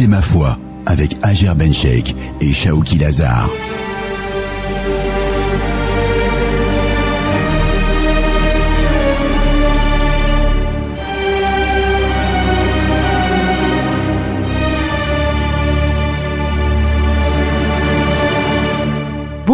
C'est ma foi avec Ager Ben Sheikh et Shaouki Lazar.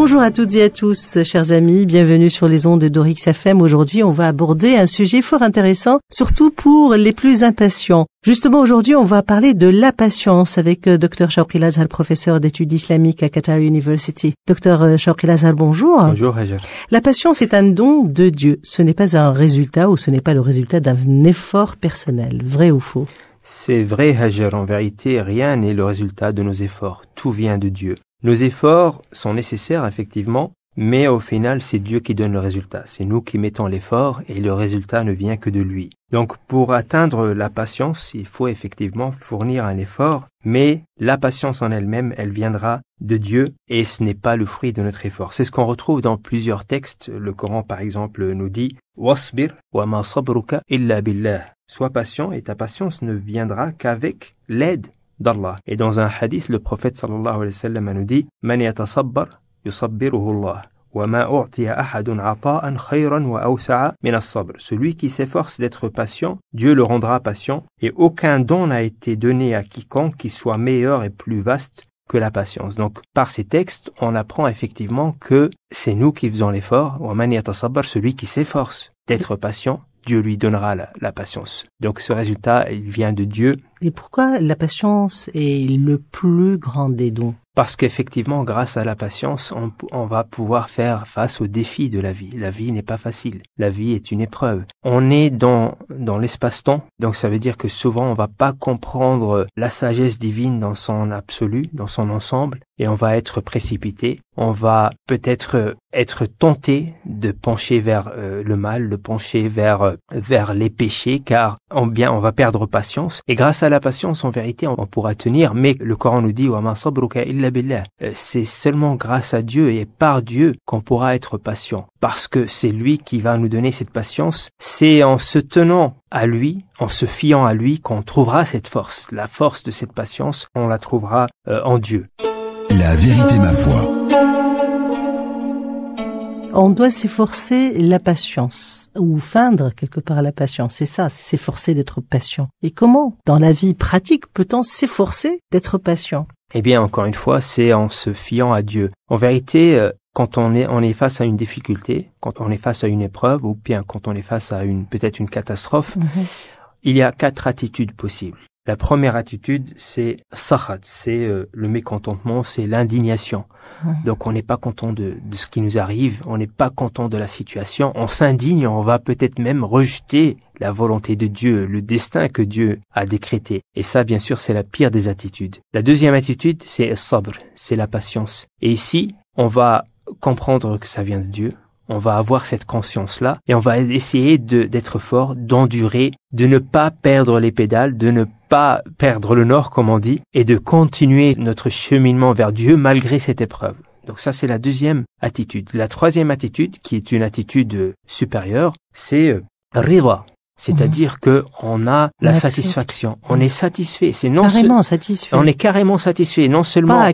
Bonjour à toutes et à tous, chers amis. Bienvenue sur les ondes de Dorix FM. Aujourd'hui, on va aborder un sujet fort intéressant, surtout pour les plus impatients. Justement, aujourd'hui, on va parler de la patience avec euh, Dr. Shawkil professeur d'études islamiques à Qatar University. Dr. Euh, Shawkil bonjour. Bonjour, Hajar. La patience est un don de Dieu. Ce n'est pas un résultat ou ce n'est pas le résultat d'un effort personnel. Vrai ou faux? C'est vrai, Hajar, en vérité, rien n'est le résultat de nos efforts, tout vient de Dieu. Nos efforts sont nécessaires, effectivement, mais au final, c'est Dieu qui donne le résultat, c'est nous qui mettons l'effort et le résultat ne vient que de lui. Donc pour atteindre la patience, il faut effectivement fournir un effort, mais la patience en elle-même, elle viendra de Dieu et ce n'est pas le fruit de notre effort. C'est ce qu'on retrouve dans plusieurs textes. Le Coran, par exemple, nous dit, wasbir wa ma illa billah. Sois patient et ta patience ne viendra qu'avec l'aide d'Allah. Et dans un hadith, le prophète sallallahu alayhi wa sallam nous dit Man yatasabbar yusabbiruhu Allah. Celui qui s'efforce d'être patient, Dieu le rendra patient, et aucun don n'a été donné à quiconque qui soit meilleur et plus vaste que la patience. Donc, par ces textes, on apprend effectivement que c'est nous qui faisons l'effort, celui qui s'efforce d'être patient, Dieu lui donnera la, patience. Donc ce résultat, il vient de Dieu. Et pourquoi la patience est le plus grand des dons parce qu'effectivement, grâce à la patience, on, va pouvoir faire face aux défis de la vie. La vie n'est pas facile. La vie est une épreuve. On est dans, dans l'espace-temps, donc ça veut dire que souvent on va pas comprendre la sagesse divine dans son absolu, dans son ensemble et on va être précipité, on va peut-être euh, être tenté de pencher vers euh, le mal, de pencher vers euh, vers les péchés car en bien on va perdre patience et grâce à la patience en vérité on, pourra tenir mais le Coran nous dit wa c'est seulement grâce à Dieu et par Dieu qu'on pourra être patient parce que c'est lui qui va nous donner cette patience, c'est en se tenant à lui, en se fiant à lui qu'on trouvera cette force, la force de cette patience, on la trouvera en Dieu. La vérité, ma foi. On doit s'efforcer la patience, ou feindre quelque part la patience. C'est ça, s'efforcer d'être patient. Et comment, dans la vie pratique, peut-on s'efforcer d'être patient Eh bien, encore une fois, c'est en se fiant à Dieu. En vérité, euh, quand on est, on est face à une difficulté, quand on est face à une épreuve, ou bien quand on est face à une, peut-être une catastrophe, mhm. il y a quatre attitudes possibles. La première attitude, c'est sachat, c'est euh, le mécontentement, c'est l'indignation. Donc on n'est pas content de, ce qui nous arrive, on n'est pas content de la situation, on s'indigne, on va peut-être même rejeter la volonté de Dieu, le destin que Dieu a décrété. Et ça, bien sûr, c'est la pire des attitudes. La deuxième attitude, c'est sabr, c'est la patience. Et ici, on va comprendre que ça vient de Dieu, on va avoir cette conscience-là et on va essayer d'être fort, d'endurer, de ne pas perdre les pédales, de ne pas perdre le nord, comme on dit, et de continuer notre cheminement vers Dieu malgré cette épreuve. Donc ça, c'est la deuxième attitude. La troisième attitude, qui est une attitude euh, supérieure, c'est euh, riva. C'est-à-dire mhm. que on a la satisfaction, on est satisfait. C'est non carrément satisfait. On est carrément satisfait. Non seulement pas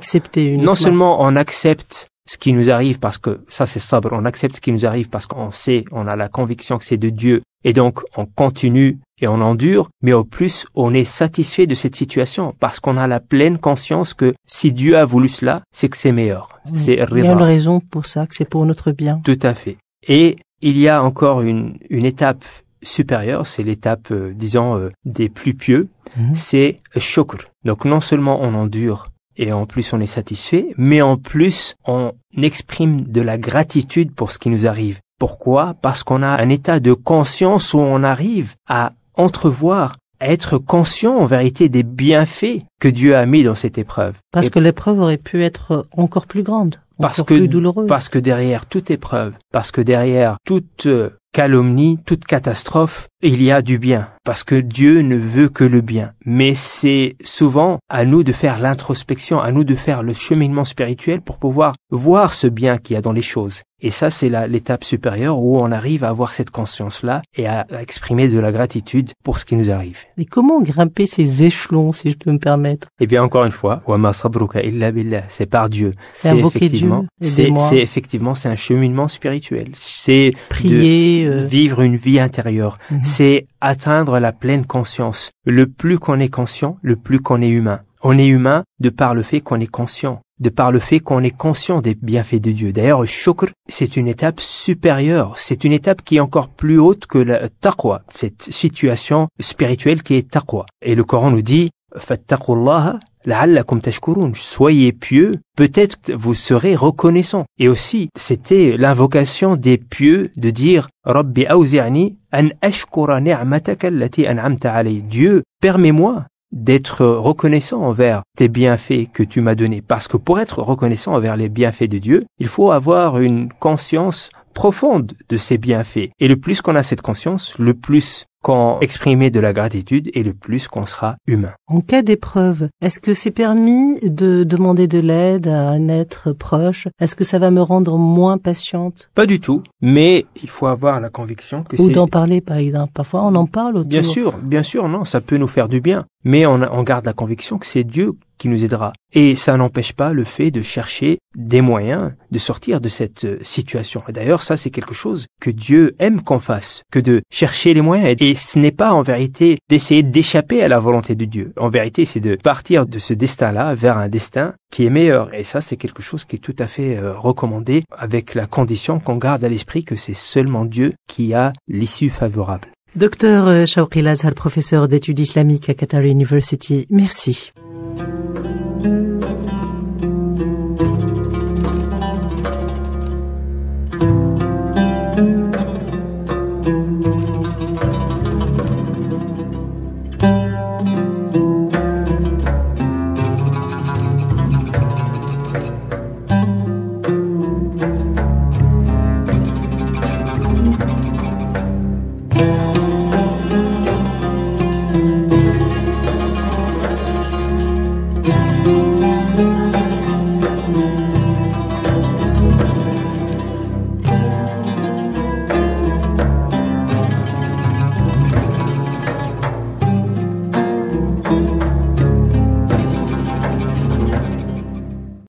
Non seulement on accepte ce qui nous arrive parce que ça c'est sabre, on accepte ce qui nous arrive parce qu'on sait, on a la conviction que c'est de Dieu et donc on continue et on endure, mais au plus on est satisfait de cette situation parce qu'on a la pleine conscience que si Dieu a voulu cela, c'est que c'est meilleur. c'est ah C'est Il y a une raison pour ça, que c'est pour notre bien. Tout à fait. Et il y a encore une, une étape supérieure, c'est l'étape, euh, disons, euh, des plus pieux, mhm. c'est shukr. Donc non seulement on endure et en plus on est satisfait, mais en plus on exprime de la gratitude pour ce qui nous arrive. Pourquoi Parce qu'on a un état de conscience où on arrive à entrevoir, à être conscient en vérité des bienfaits que Dieu a mis dans cette épreuve. Parce que l'épreuve aurait pu être encore plus grande parce que, parce que derrière toute épreuve, parce que derrière toute euh, calomnie, toute catastrophe, il y a du bien, parce que Dieu ne veut que le bien. Mais c'est souvent à nous de faire l'introspection, à nous de faire le cheminement spirituel pour pouvoir voir ce bien qu'il y a dans les choses. Et ça, c'est l'étape supérieure où on arrive à avoir cette conscience-là et à exprimer de la gratitude pour ce qui nous arrive. Mais comment grimper ces échelons, si je peux me permettre Eh bien, encore une fois, c'est par Dieu. C'est invoquer Dieu c'est, effectivement c'est un cheminement spirituel. C'est prier, euh. vivre une vie intérieure. Mhm. C'est atteindre la pleine conscience. Le plus qu'on est conscient, le plus qu'on est humain. On est humain de par le fait qu'on est conscient, de par le fait qu'on est conscient des bienfaits de Dieu. D'ailleurs, shukr, c'est une étape supérieure, c'est une étape qui est encore plus haute que la taqwa, cette situation spirituelle qui est taqwa. Et le Coran nous dit, fattaqullah soyez pieux, peut-être vous serez reconnaissant. Et aussi, c'était l'invocation des pieux de dire an Dieu, permets-moi d'être reconnaissant envers tes bienfaits que tu m'as donnés. Parce que pour être reconnaissant envers les bienfaits de Dieu, il faut avoir une conscience profonde de ces bienfaits. Et le plus qu'on a cette conscience, le plus quand exprimer de la gratitude et le plus qu'on sera humain. En cas d'épreuve, est-ce que c'est permis de demander de l'aide à un être proche Est-ce que ça va me rendre moins patiente Pas du tout, mais il faut avoir la conviction que c'est... Ou d'en parler par exemple. Parfois on en parle autour. Bien sûr, bien sûr, non, ça peut nous faire du bien, mais on, on garde la conviction que c'est Dieu qui nous aidera. Et ça n'empêche pas le fait de chercher des moyens de sortir de cette situation. Et d'ailleurs, ça, c'est quelque chose que Dieu aime qu'on fasse, que de chercher les moyens. Et et ce n'est pas en vérité d'essayer d'échapper à la volonté de Dieu. En vérité, c'est de partir de ce destin-là vers un destin qui est meilleur. Et ça, c'est quelque chose qui est tout à fait euh, recommandé avec la condition qu'on garde à l'esprit que c'est seulement Dieu qui a l'issue favorable. Docteur euh, Shawqi Lazar, professeur d'études islamiques à Qatar University, merci.